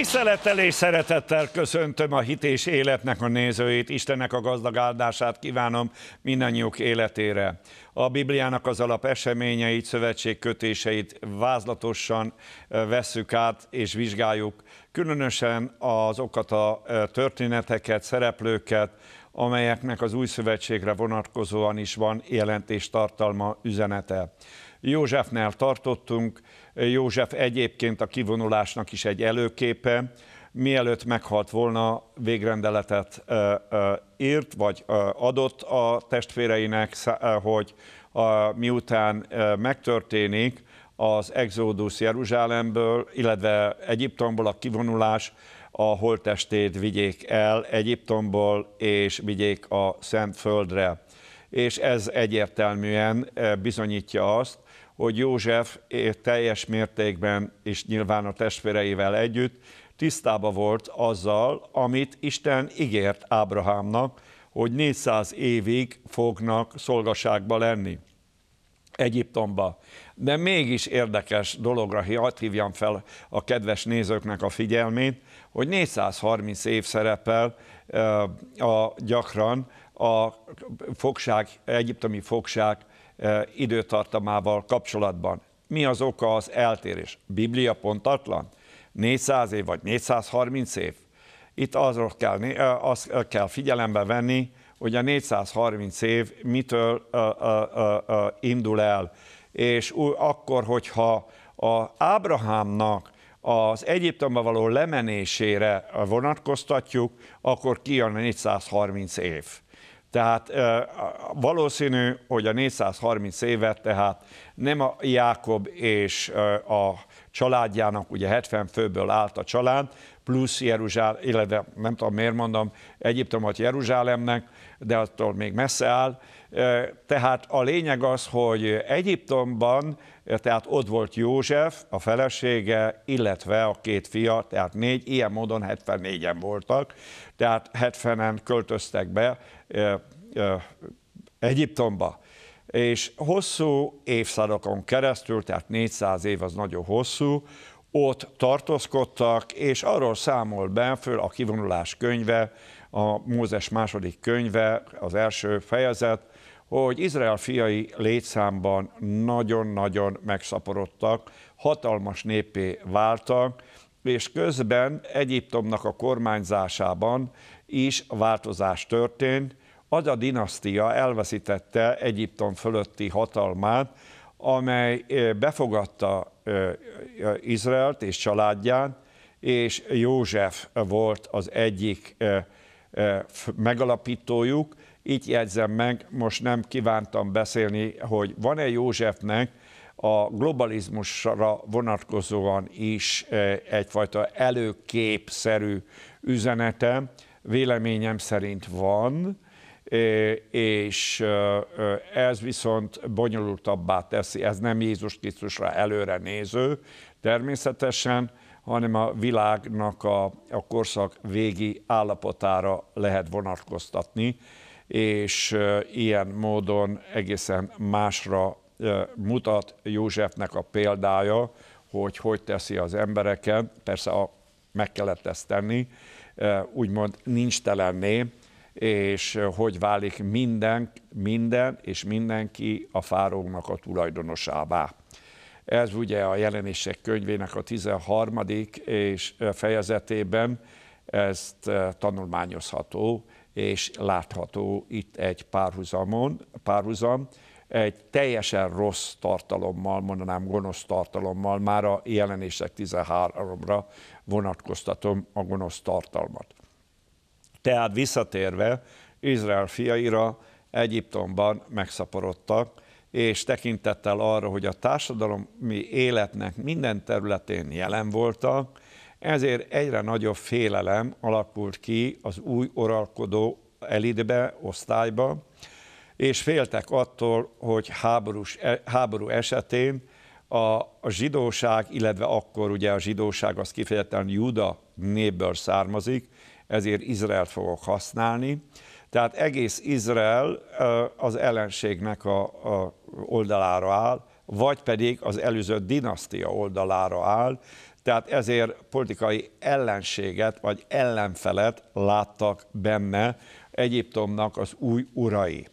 Tisztelettel és szeretettel köszöntöm a hit és életnek a nézőit, Istennek a gazdag áldását kívánom mindannyiuk életére. A Bibliának az alap eseményeit, szövetségkötéseit vázlatosan vesszük át és vizsgáljuk, különösen azokat a történeteket, szereplőket, amelyeknek az új szövetségre vonatkozóan is van jelentéstartalma üzenete. Józsefnél tartottunk, József egyébként a kivonulásnak is egy előképe, mielőtt meghalt volna, végrendeletet írt, vagy adott a testvéreinek, hogy miután megtörténik az exodus Jeruzsálemből, illetve Egyiptomból a kivonulás, a holttestét vigyék el Egyiptomból, és vigyék a Szent Földre. És ez egyértelműen bizonyítja azt, hogy József teljes mértékben és nyilván a testvéreivel együtt tisztába volt azzal, amit Isten ígért Ábrahámnak, hogy 400 évig fognak szolgaságba lenni Egyiptomba. De mégis érdekes dologra hadd hívjam fel a kedves nézőknek a figyelmét, hogy 430 év szerepel a, gyakran a fogság, egyiptomi fogság időtartamával kapcsolatban. Mi az oka az eltérés? Biblia pontatlan? 400 év vagy 430 év? Itt azról kell, azt kell figyelembe venni, hogy a 430 év mitől indul el. És akkor, hogyha a Ábrahámnak az Egyiptomba való lemenésére vonatkoztatjuk, akkor kijön a 430 év. Tehát valószínű, hogy a 430 évet, tehát nem a Jákob és a családjának, ugye 70 főből állt a család, plusz Jeruzsálem, illetve nem tudom miért mondom, Egyiptomot Jeruzsálemnek, de attól még messze áll. Tehát a lényeg az, hogy Egyiptomban, tehát ott volt József, a felesége, illetve a két fia, tehát négy, ilyen módon 74-en voltak, tehát 70-en költöztek be Egyiptomba. És hosszú évszázadokon keresztül, tehát 400 év az nagyon hosszú, ott tartózkodtak, és arról számol be föl a kivonulás könyve, a Mózes második könyve, az első fejezet, hogy Izrael fiai létszámban nagyon-nagyon megszaporodtak, hatalmas népé váltak, és közben Egyiptomnak a kormányzásában is változás történt, az a dinasztia elveszítette Egyiptom fölötti hatalmát, amely befogadta Izraelt és családját, és József volt az egyik megalapítójuk. Így jegyzem meg, most nem kívántam beszélni, hogy van-e Józsefnek a globalizmusra vonatkozóan is egyfajta előképszerű üzenete, véleményem szerint van, és ez viszont bonyolultabbá teszi, ez nem Jézus Krisztusra előre néző természetesen, hanem a világnak a, a korszak végi állapotára lehet vonatkoztatni, és ilyen módon egészen másra mutat Józsefnek a példája, hogy hogy teszi az embereket. persze a, meg kellett ezt tenni, úgymond nincs telenné, és hogy válik minden, minden és mindenki a fárónak a tulajdonosává. Ez ugye a jelenések könyvének a 13. és fejezetében ezt tanulmányozható és látható itt egy párhuzamon, párhuzam, egy teljesen rossz tartalommal, mondanám gonosz tartalommal, már a jelenések 13-ra vonatkoztatom a gonosz tartalmat. Tehát visszatérve, Izrael fiaira Egyiptomban megszaporodtak, és tekintettel arra, hogy a társadalmi életnek minden területén jelen voltak, ezért egyre nagyobb félelem alakult ki az új oralkodó elitbe, osztályba, és féltek attól, hogy háborús, e-, háború esetén a, a zsidóság, illetve akkor ugye a zsidóság az kifejezetten Juda népből származik, ezért Izraelt fogok használni. Tehát egész Izrael az ellenségnek a, a oldalára áll, vagy pedig az előző dinasztia oldalára áll, tehát ezért politikai ellenséget vagy ellenfelet láttak benne Egyiptomnak az új urai.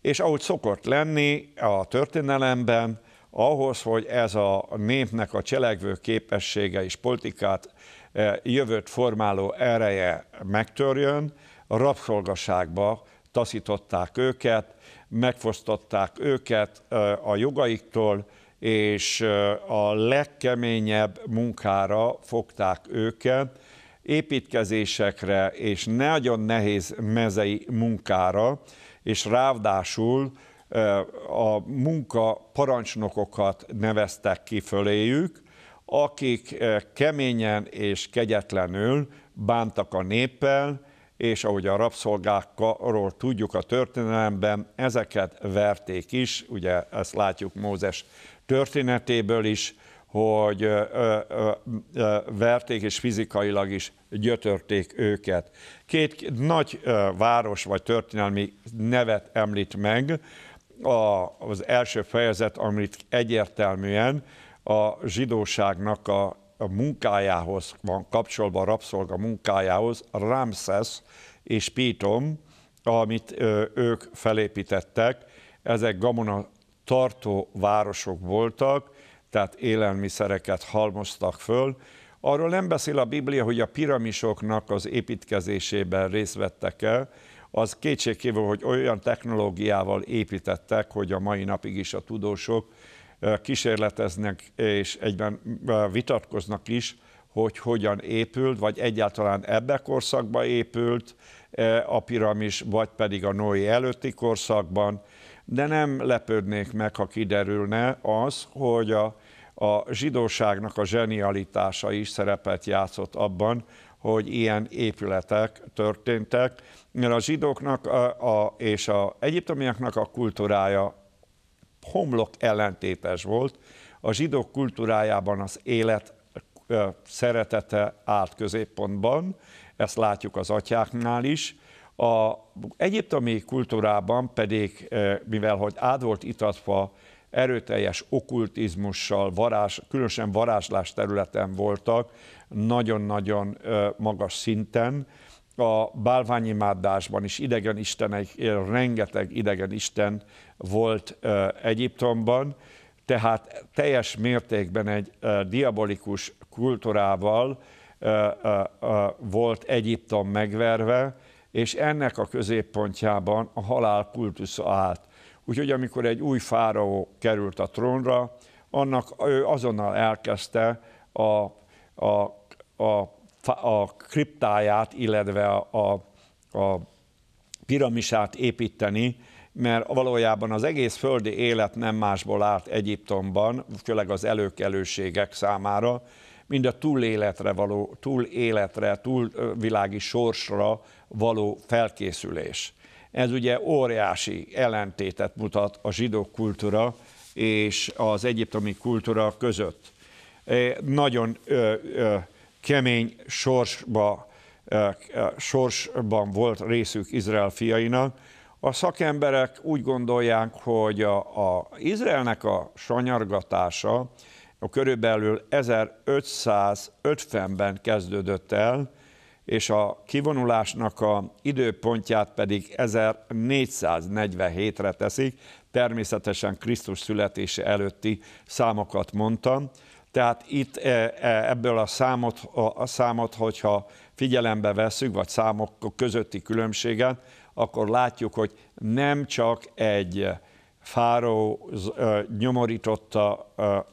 És ahogy szokott lenni a történelemben, ahhoz, hogy ez a népnek a cselekvő képessége és politikát E, jövőt formáló ereje megtörjön, a rabszolgaságba taszították őket, megfosztották őket e, a jogaiktól, és e, a legkeményebb munkára fogták őket, építkezésekre és nagyon nehéz mezei munkára, és ráadásul a munka parancsnokokat neveztek ki föléjük, akik eh, keményen és kegyetlenül bántak a néppel, és ahogy a rabszolgákról tudjuk a történelemben, ezeket verték is, ugye ezt látjuk Mózes történetéből is, hogy ö, ö, ö, verték és fizikailag is gyötörték őket. Két nagy eh, város vagy történelmi nevet említ meg a, az első fejezet, amit egyértelműen a zsidóságnak a, a munkájához van kapcsolva, a rabszolga munkájához, Ramses és Pítom, amit ö, ők felépítettek, ezek Gamona tartó városok voltak, tehát élelmiszereket halmoztak föl. Arról nem beszél a Biblia, hogy a piramisoknak az építkezésében részt vettek el, az kétségkívül, hogy olyan technológiával építettek, hogy a mai napig is a tudósok kísérleteznek és egyben vitatkoznak is, hogy hogyan épült, vagy egyáltalán ebbe korszakba épült a piramis, vagy pedig a Noé előtti korszakban, de nem lepődnék meg, ha kiderülne az, hogy a, a zsidóságnak a zsenialitása is szerepet játszott abban, hogy ilyen épületek történtek, mert a zsidóknak a, a, és az egyiptomiaknak a kultúrája homlok ellentétes volt. A zsidók kultúrájában az élet szeretete állt középpontban, ezt látjuk az atyáknál is. A egyiptomi kultúrában pedig, mivel hogy át volt itatva erőteljes okkultizmussal, varázs, különösen varázslás területen voltak, nagyon-nagyon magas szinten, a bálványimádásban is idegen istenek, rengeteg idegen isten volt Egyiptomban, tehát teljes mértékben egy diabolikus kultúrával volt Egyiptom megverve, és ennek a középpontjában a halál kultusza állt. Úgyhogy amikor egy új fáraó került a trónra, annak ő azonnal elkezdte a, a, a a kriptáját, illetve a, a piramisát építeni, mert valójában az egész földi élet nem másból állt Egyiptomban, főleg az előkelőségek számára, mind a túléletre való, túléletre, túlvilági sorsra való felkészülés. Ez ugye óriási ellentétet mutat a zsidó kultúra és az egyiptomi kultúra között. Nagyon ö, ö, kemény sorsba, eh, eh, sorsban volt részük Izrael fiainak. A szakemberek úgy gondolják, hogy a, a Izraelnek a sanyargatása a körülbelül 1550-ben kezdődött el, és a kivonulásnak a időpontját pedig 1447-re teszik, természetesen Krisztus születése előtti számokat mondtam, tehát itt e, e, ebből a számot, a számot hogyha figyelembe veszük, vagy számok közötti különbséget, akkor látjuk, hogy nem csak egy fáró nyomorította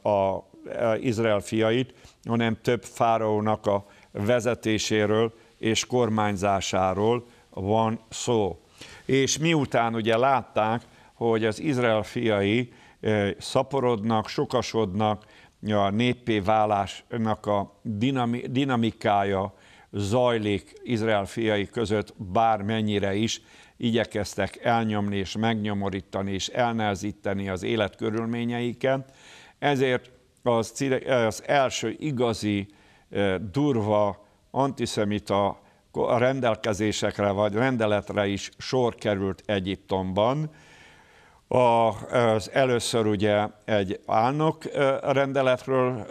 a e, Izrael fiait, hanem több fáraónak a vezetéséről és kormányzásáról van szó. És miután ugye látták, hogy az Izrael fiai szaporodnak, sokasodnak, a néppé válásnak a dinamikája zajlik Izrael fiai között bármennyire is, igyekeztek elnyomni és megnyomorítani és elnehezíteni az életkörülményeiket. Ezért az, az első igazi eh, durva antiszemita rendelkezésekre vagy rendeletre is sor került Egyiptomban, a, az először ugye egy álnok rendeletről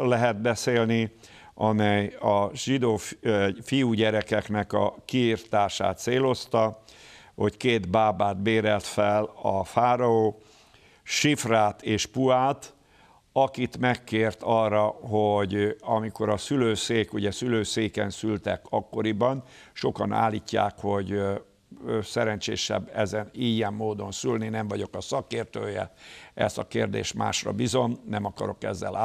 lehet beszélni, amely a zsidó fiúgyerekeknek a kiirtását célozta, hogy két bábát bérelt fel a fáraó, Sifrát és Puát, akit megkért arra, hogy amikor a szülőszék, ugye szülőszéken szültek akkoriban, sokan állítják, hogy szerencsésebb ezen ilyen módon szülni, nem vagyok a szakértője, ezt a kérdést másra bizom, nem akarok ezzel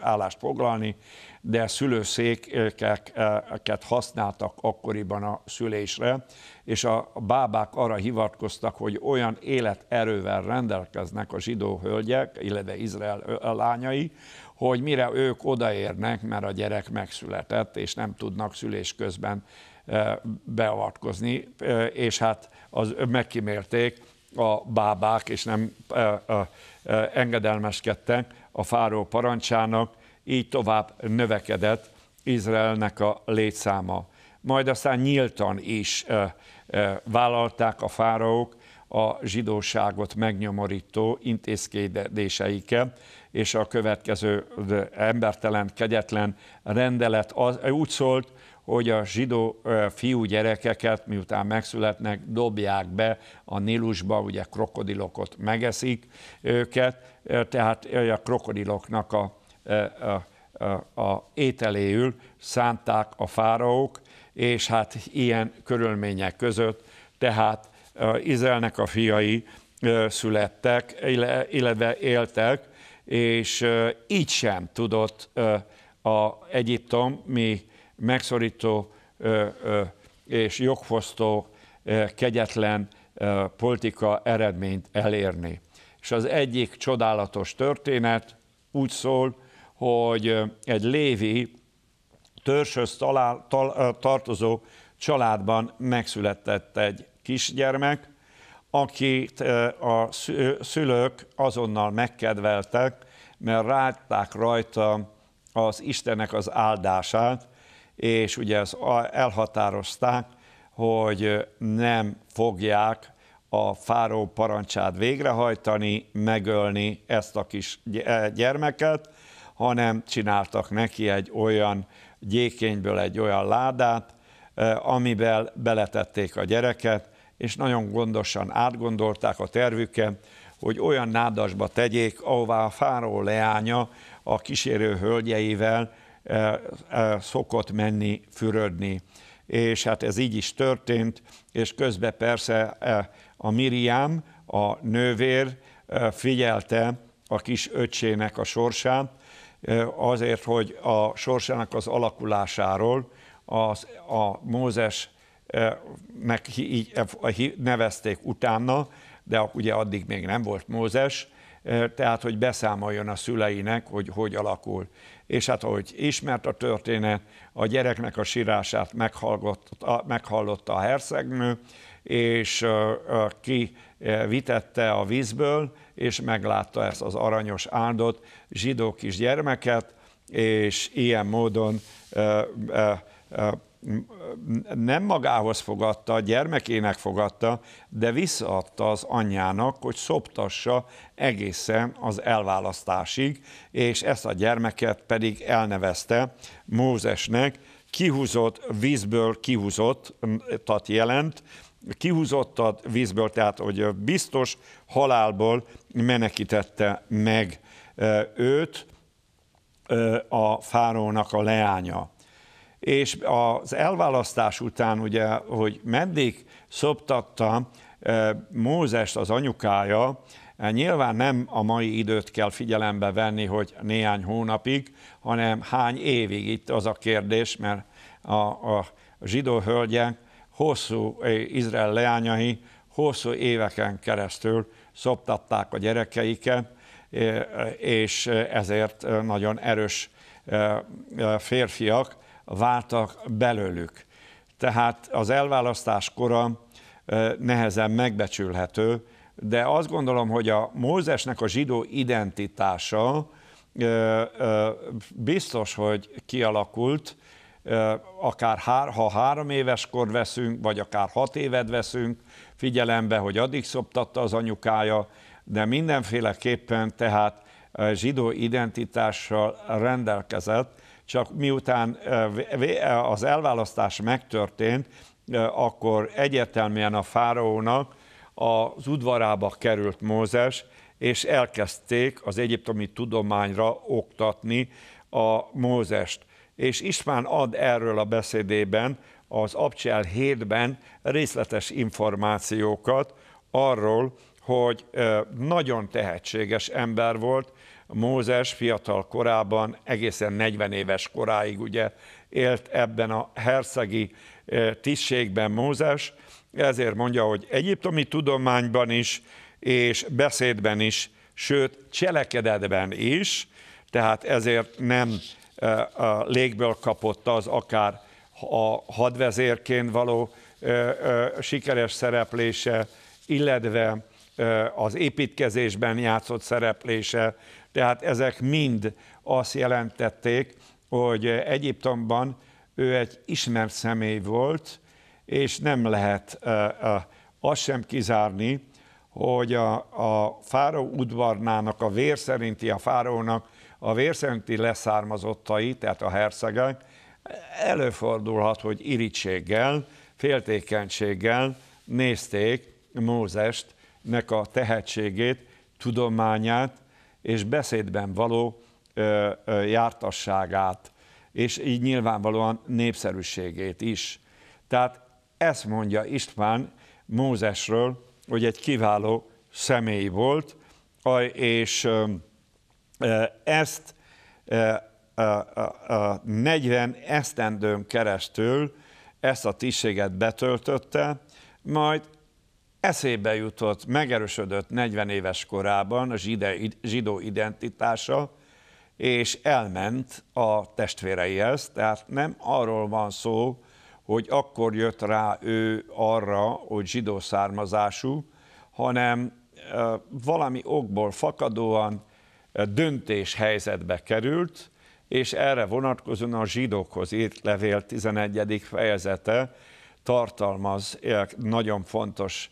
állást foglalni, de szülőszékeket használtak akkoriban a szülésre, és a bábák arra hivatkoztak, hogy olyan életerővel rendelkeznek a zsidó hölgyek, illetve Izrael lányai, hogy mire ők odaérnek, mert a gyerek megszületett, és nem tudnak szülés közben beavatkozni, és hát az megkimérték a bábák, és nem engedelmeskedtek a fáró parancsának, így tovább növekedett Izraelnek a létszáma. Majd aztán nyíltan is vállalták a fáraók a zsidóságot megnyomorító intézkedéseiket, és a következő embertelen, kegyetlen rendelet az, úgy szólt, hogy a zsidó fiú gyerekeket, miután megszületnek, dobják be a Nilusba, ugye krokodilokot megeszik őket, tehát a krokodiloknak a, a, a, a ételéül szánták a fáraók, és hát ilyen körülmények között, tehát Izraelnek a fiai születtek, illetve éltek, és így sem tudott a Egyiptom, mi megszorító és jogfosztó, kegyetlen politika eredményt elérni. És az egyik csodálatos történet úgy szól, hogy egy lévi törzshöz talál, tal, tartozó családban megszületett egy kisgyermek, akit a szülők azonnal megkedveltek, mert látták rajta az Istennek az áldását, és ugye az elhatározták, hogy nem fogják a fáró parancsát végrehajtani, megölni ezt a kis e, gyermeket, hanem csináltak neki egy olyan gyékényből egy olyan ládát, amiben beletették a gyereket, és nagyon gondosan átgondolták a tervüket, hogy olyan nádasba tegyék, ahová a fáró leánya a kísérő hölgyeivel E, e, szokott menni fürödni. És hát ez így is történt, és közben persze e, a Miriam, a nővér figyelte a kis öcsének a sorsát, azért, hogy a sorsának az alakulásáról az, a Mózes meg így nevezték utána, de ugye addig még nem volt Mózes, tehát hogy beszámoljon a szüleinek, hogy hogy alakul és hát ahogy ismert a történet, a gyereknek a sírását meghallotta, meghallotta a hercegnő, és kivitette a vízből, és meglátta ezt az aranyos áldott zsidó kisgyermeket, és ilyen módon nem magához fogadta, a gyermekének fogadta, de visszaadta az anyjának, hogy szoptassa egészen az elválasztásig, és ezt a gyermeket pedig elnevezte Mózesnek, kihúzott vízből kihúzottat jelent, kihúzottat vízből, tehát hogy biztos halálból menekítette meg őt a fárónak a leánya és az elválasztás után ugye, hogy meddig szoptatta Mózes az anyukája, hát Nyilván nem a mai időt kell figyelembe venni, hogy néhány hónapig, hanem hány évig itt az a kérdés, mert a, a zsidó hölgyek, hosszú Izrael leányai hosszú éveken keresztül szoptatták a gyerekeiket, és ezért nagyon erős férfiak, váltak belőlük. Tehát az elválasztás kora nehezen megbecsülhető, de azt gondolom, hogy a Mózesnek a zsidó identitása biztos, hogy kialakult, akár hár, ha három éves kor veszünk, vagy akár hat évet veszünk, figyelembe, hogy addig szoptatta az anyukája, de mindenféleképpen tehát zsidó identitással rendelkezett, csak miután az elválasztás megtörtént, akkor egyértelműen a fáraónak az udvarába került Mózes, és elkezdték az egyiptomi tudományra oktatni a Mózest. És István ad erről a beszédében, az Abcsel 7-ben részletes információkat arról, hogy nagyon tehetséges ember volt, Mózes fiatal korában, egészen 40 éves koráig ugye élt ebben a hercegi tisztségben Mózes, ezért mondja, hogy egyiptomi tudományban is, és beszédben is, sőt cselekedetben is, tehát ezért nem a légből kapott az akár a hadvezérként való sikeres szereplése, illetve az építkezésben játszott szereplése, tehát ezek mind azt jelentették, hogy Egyiptomban ő egy ismert személy volt, és nem lehet azt sem kizárni, hogy a, a fáraó udvarnának, a vérszerinti, a fáraónak a vérszerinti leszármazottai, tehát a hercegek, előfordulhat, hogy irítséggel, féltékenységgel nézték Mózest, nek a tehetségét, tudományát, és beszédben való ö, ö, jártasságát, és így nyilvánvalóan népszerűségét is. Tehát ezt mondja István Mózesről, hogy egy kiváló személy volt, és ezt 40 esztendőn keresztül ezt a tisztséget betöltötte, majd eszébe jutott, megerősödött 40 éves korában a zsidó, zsidó identitása, és elment a testvéreihez, tehát nem arról van szó, hogy akkor jött rá ő arra, hogy zsidó származású, hanem valami okból fakadóan döntéshelyzetbe került, és erre vonatkozóan a zsidókhoz írt levél 11. fejezete tartalmaz nagyon fontos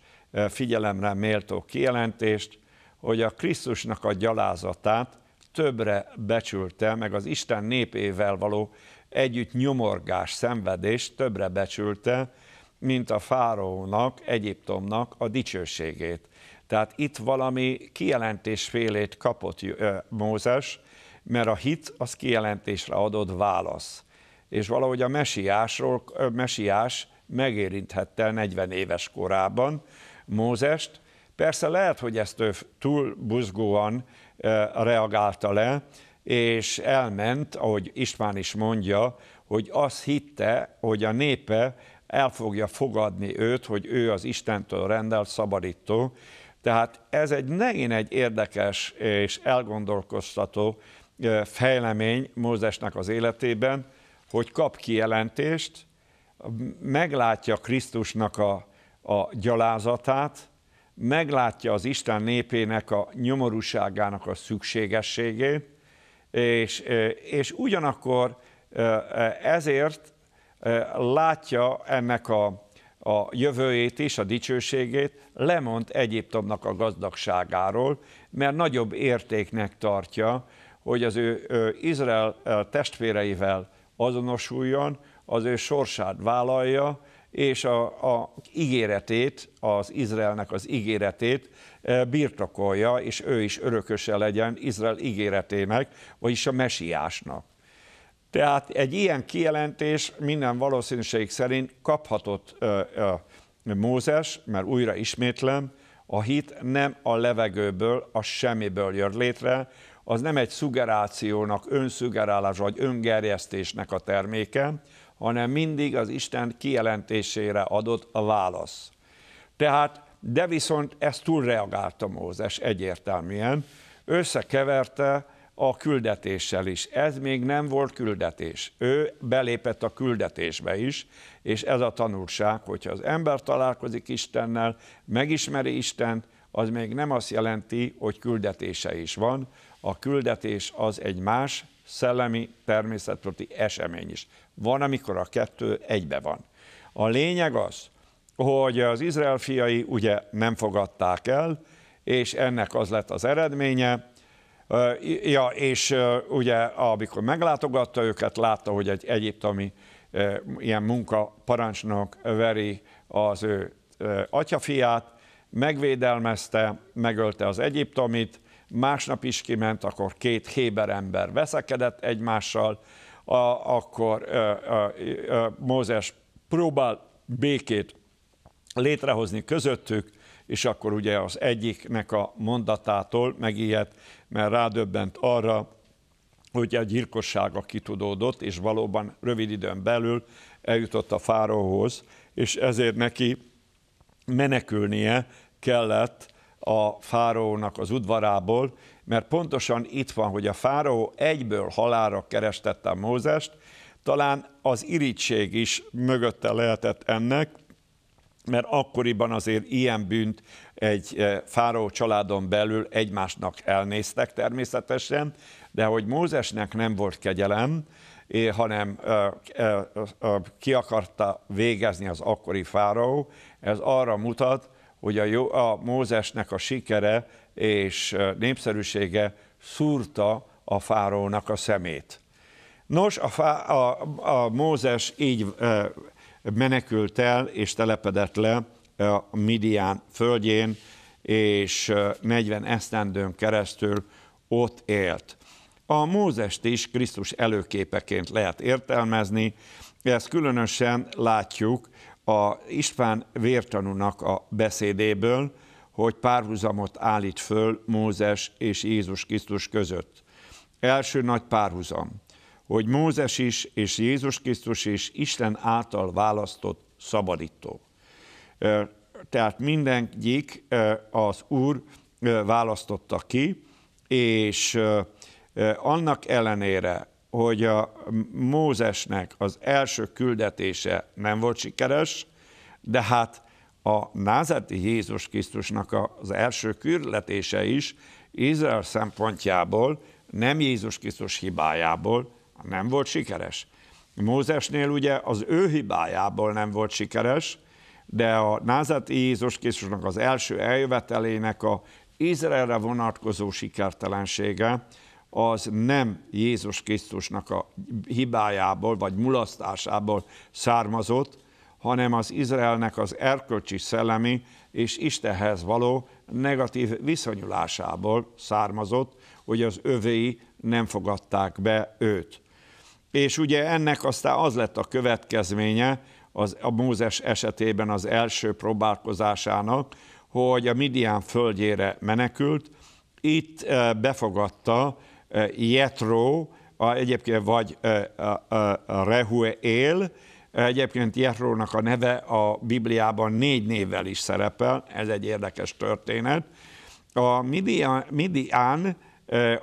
figyelemre méltó kijelentést, hogy a Krisztusnak a gyalázatát többre becsülte, meg az Isten népével való együtt nyomorgás, szenvedést többre becsülte, mint a fáraónak, Egyiptomnak a dicsőségét. Tehát itt valami kijelentésfélét kapott Mózes, mert a hit az kijelentésre adott válasz. És valahogy a mesiásról, mesiás megérinthette 40 éves korában, Mózest. Persze lehet, hogy ezt ő túl buzgóan reagálta le, és elment, ahogy István is mondja, hogy azt hitte, hogy a népe el fogja fogadni őt, hogy ő az Istentől rendelt szabadító. Tehát ez egy megint egy érdekes és elgondolkoztató fejlemény Mózesnek az életében, hogy kap kijelentést, meglátja Krisztusnak a a gyalázatát, meglátja az Isten népének a nyomorúságának a szükségességét, és, és ugyanakkor ezért látja ennek a, a jövőjét is, a dicsőségét, lemond Egyiptomnak a gazdagságáról, mert nagyobb értéknek tartja, hogy az ő, ő Izrael testvéreivel azonosuljon, az ő sorsát vállalja, és a, a ígéretét, az Izraelnek az ígéretét birtokolja, és ő is örököse legyen Izrael ígéretének, vagyis a mesiásnak. Tehát egy ilyen kijelentés minden valószínűség szerint kaphatott ö, ö, Mózes, mert újra ismétlem, a hit nem a levegőből, a semmiből jön létre, az nem egy szugerációnak, önszugerálás vagy öngerjesztésnek a terméke, hanem mindig az Isten kijelentésére adott a válasz. Tehát, de viszont ezt túlreagálta Mózes egyértelműen, összekeverte a küldetéssel is. Ez még nem volt küldetés. Ő belépett a küldetésbe is, és ez a tanulság, hogyha az ember találkozik Istennel, megismeri Istent, az még nem azt jelenti, hogy küldetése is van. A küldetés az egy más szellemi, természetproti esemény is. Van, amikor a kettő egybe van. A lényeg az, hogy az Izrael fiai ugye nem fogadták el, és ennek az lett az eredménye. Ja, és ugye amikor meglátogatta őket, látta, hogy egy egyiptomi ilyen munkaparancsnok veri az ő atyafiát, megvédelmezte, megölte az egyiptomit, másnap is kiment, akkor két héber ember veszekedett egymással, a, akkor ö, ö, ö, Mózes próbál békét létrehozni közöttük, és akkor ugye az egyiknek a mondatától megijedt, mert rádöbbent arra, hogy a gyilkossága kitudódott, és valóban rövid időn belül eljutott a fáróhoz, és ezért neki menekülnie kellett a fáraónak az udvarából, mert pontosan itt van, hogy a fáraó egyből halára kerestette a Mózest, talán az irítség is mögötte lehetett ennek, mert akkoriban azért ilyen bűnt egy eh, fáraó családon belül egymásnak elnéztek természetesen, de hogy Mózesnek nem volt kegyelem, hanem eh, eh, ki akarta végezni az akkori fáraó, ez arra mutat, hogy a, jó, a Mózesnek a sikere és népszerűsége szúrta a fárónak a szemét. Nos, a, fá, a, a Mózes így e, menekült el és telepedett le a Midian földjén, és 40 esztendőn keresztül ott élt. A Mózest is Krisztus előképeként lehet értelmezni, ezt különösen látjuk a István vértanúnak a beszédéből, hogy párhuzamot állít föl Mózes és Jézus Krisztus között. Első nagy párhuzam, hogy Mózes is és Jézus Krisztus is Isten által választott szabadító. Tehát mindenkik az Úr választotta ki, és annak ellenére, hogy a Mózesnek az első küldetése nem volt sikeres, de hát a názeti Jézus Krisztusnak az első küldetése is Izrael szempontjából, nem Jézus Krisztus hibájából nem volt sikeres. Mózesnél ugye az ő hibájából nem volt sikeres, de a názati Jézus Krisztusnak az első eljövetelének a Izraelre vonatkozó sikertelensége az nem Jézus Krisztusnak a hibájából vagy mulasztásából származott, hanem az Izraelnek az erkölcsi szellemi és Istenhez való negatív viszonyulásából származott, hogy az övéi nem fogadták be őt. És ugye ennek aztán az lett a következménye, az, a Mózes esetében az első próbálkozásának, hogy a Midian földjére menekült, itt eh, befogadta Eh, Jetro, a, egyébként vagy eh, a, a, a Rehuel, eh, egyébként Jetrónak a neve a Bibliában négy névvel is szerepel, ez egy érdekes történet. A Midian, Midian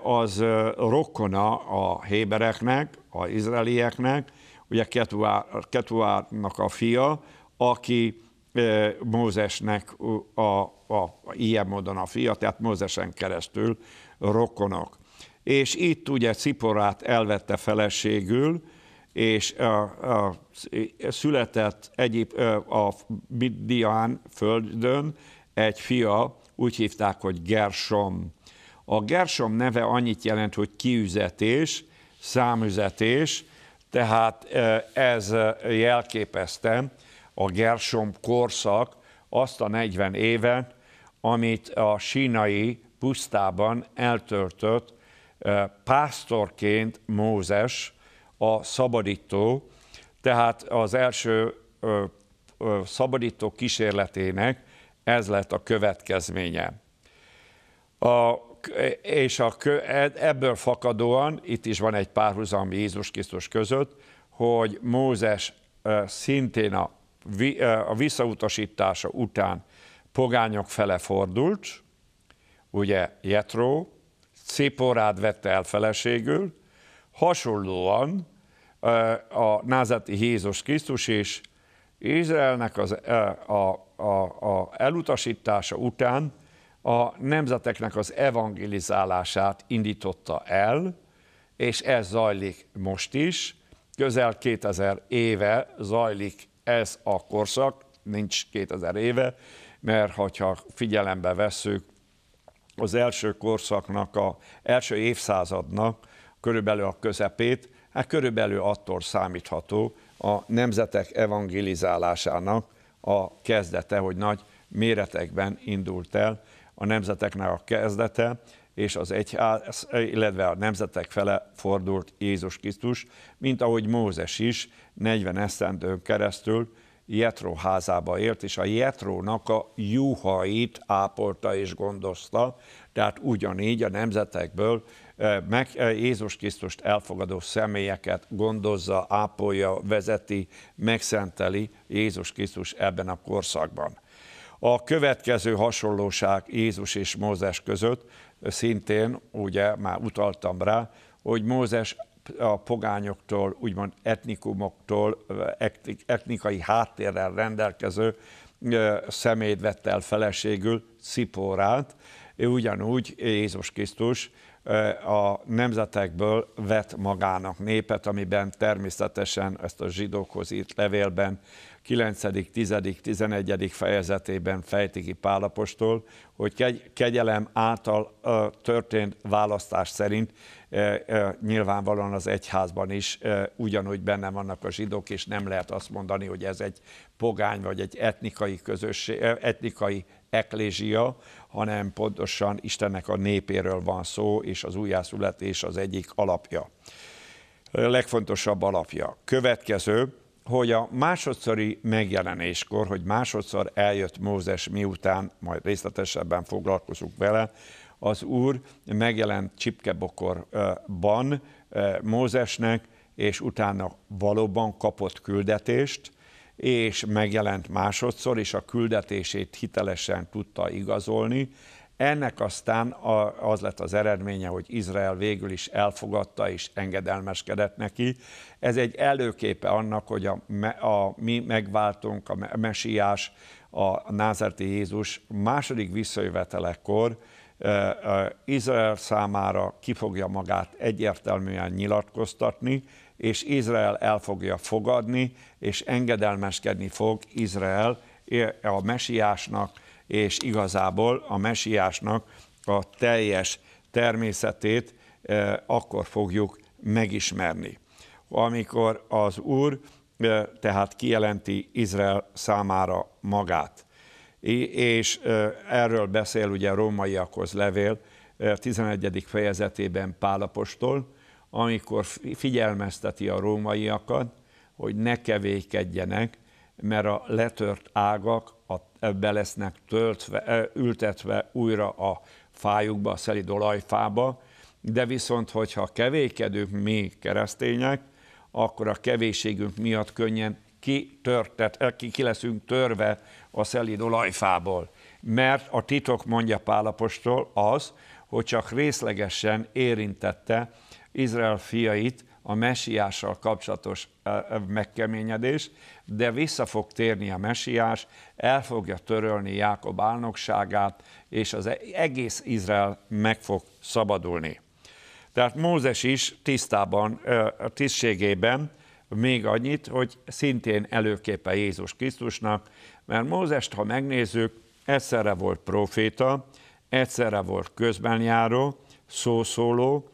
az rokona a hébereknek, a izraelieknek, ugye Ketuárnak a fia, aki Mózesnek a, a, a, ilyen módon a fia, tehát Mózesen keresztül rokonok és itt ugye Ciporát elvette feleségül, és a, a, született egyéb, a Midian földön egy fia, úgy hívták, hogy Gersom. A Gersom neve annyit jelent, hogy kiüzetés, számüzetés, tehát ez jelképezte a Gersom korszak azt a 40 évet, amit a sínai pusztában eltörtött pásztorként Mózes a szabadító, tehát az első szabadító kísérletének ez lett a következménye. A, és a, ebből fakadóan, itt is van egy párhuzam Jézus Krisztus között, hogy Mózes szintén a, a visszautasítása után pogányok fele fordult, ugye Jetró, Széporrát vette el feleségül, hasonlóan a názati Jézus Krisztus is, Izraelnek az, a, a, a elutasítása után a nemzeteknek az evangelizálását indította el, és ez zajlik most is. Közel 2000 éve zajlik ez a korszak, nincs 2000 éve, mert ha figyelembe vesszük az első korszaknak, a első évszázadnak körülbelül a közepét, hát körülbelül attól számítható a nemzetek evangelizálásának a kezdete, hogy nagy méretekben indult el a nemzeteknek a kezdete, és az egyház, illetve a nemzetek fele fordult Jézus Krisztus, mint ahogy Mózes is 40 esztendőn keresztül Jetro házába élt, és a Jetrónak a juhait ápolta és gondozta, tehát ugyanígy a nemzetekből eh, meg eh, Jézus Krisztust elfogadó személyeket gondozza, ápolja, vezeti, megszenteli Jézus Krisztus ebben a korszakban. A következő hasonlóság Jézus és Mózes között szintén, ugye már utaltam rá, hogy Mózes a pogányoktól, úgymond etnikumoktól, etnikai háttérrel rendelkező szemét vett el feleségül, Szipórát, ugyanúgy Jézus Krisztus a nemzetekből vett magának népet, amiben természetesen ezt a zsidókhoz írt levélben 9., 10., 11. fejezetében fejti ki Pálapostól, hogy kegyelem által történt választás szerint nyilvánvalóan az egyházban is ugyanúgy benne vannak a zsidók, és nem lehet azt mondani, hogy ez egy pogány vagy egy etnikai, közösség, etnikai eklézia, hanem pontosan Istennek a népéről van szó, és az újjászületés az egyik alapja. A legfontosabb alapja. Következő, hogy a másodszori megjelenéskor, hogy másodszor eljött Mózes miután, majd részletesebben foglalkozunk vele, az Úr megjelent csipkebokorban eh, Mózesnek, és utána valóban kapott küldetést, és megjelent másodszor, és a küldetését hitelesen tudta igazolni. Ennek aztán az lett az eredménye, hogy Izrael végül is elfogadta és engedelmeskedett neki. Ez egy előképe annak, hogy a, a mi megváltunk, a mesiás, a názerti Jézus második visszajövetelekor Izrael számára ki fogja magát egyértelműen nyilatkoztatni, és Izrael el fogja fogadni, és engedelmeskedni fog Izrael a mesiásnak, és igazából a mesiásnak a teljes természetét e, akkor fogjuk megismerni. Amikor az Úr e, tehát kijelenti Izrael számára magát. És e, erről beszél ugye a rómaiakhoz levél 11. fejezetében Pálapostól, amikor figyelmezteti a rómaiakat, hogy ne kevékedjenek, mert a letört ágak a, be lesznek töltve, ültetve újra a fájukba, a szelid olajfába, de viszont, hogyha kevékedünk mi keresztények, akkor a kevésségünk miatt könnyen kitörtet, ki, ki leszünk törve a szelid olajfából. Mert a titok, mondja Pálapostól, az, hogy csak részlegesen érintette Izrael fiait a mesiással kapcsolatos megkeményedés, de vissza fog térni a mesiás, el fogja törölni Jákob álnokságát, és az e-, egész Izrael meg fog szabadulni. Tehát Mózes is tisztában, tisztségében még annyit, hogy szintén előképe Jézus Krisztusnak, mert Mózest, ha megnézzük, egyszerre volt proféta, egyszerre volt közbenjáró, szószóló,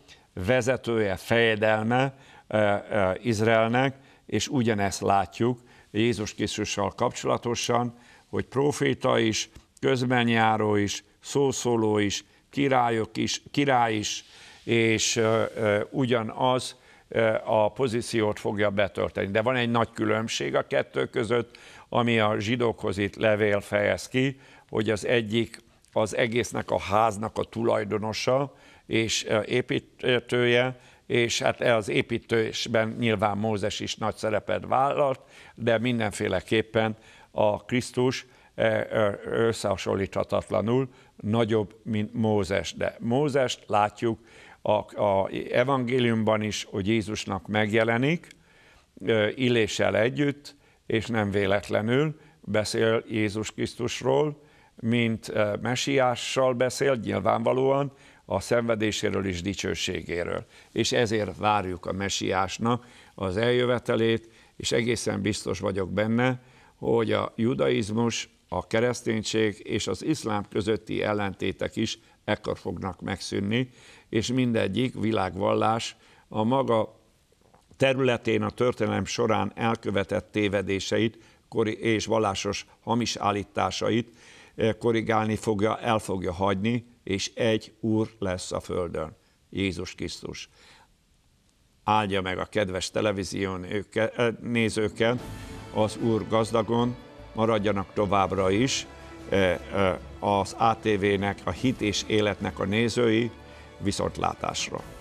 vezetője, fejedelme e, e, Izraelnek, és ugyanezt látjuk Jézus Krisztussal kapcsolatosan, hogy proféta is, közbenjáró is, szószóló is, királyok is, király is, és e, ugyanaz a pozíciót fogja betölteni. De van egy nagy különbség a kettő között, ami a zsidókhoz itt levél fejez ki, hogy az egyik az egésznek a háznak a tulajdonosa, és építője, és hát az építősben nyilván Mózes is nagy szerepet vállalt, de mindenféleképpen a Krisztus összehasonlíthatatlanul nagyobb, mint Mózes. De Mózest látjuk a, a evangéliumban is, hogy Jézusnak megjelenik, illéssel együtt, és nem véletlenül beszél Jézus Krisztusról, mint mesiással beszél nyilvánvalóan, a szenvedéséről és dicsőségéről. És ezért várjuk a mesiásnak az eljövetelét, és egészen biztos vagyok benne, hogy a judaizmus, a kereszténység és az iszlám közötti ellentétek is ekkor fognak megszűnni, és mindegyik világvallás a maga területén a történelem során elkövetett tévedéseit és vallásos hamis állításait Eh, korrigálni fogja, el fogja hagyni, és egy úr lesz a földön, Jézus Krisztus. Áldja meg a kedves televízión eh, nézőket, az úr gazdagon, maradjanak továbbra is eh, az ATV-nek, a hit és életnek a nézői, viszontlátásra.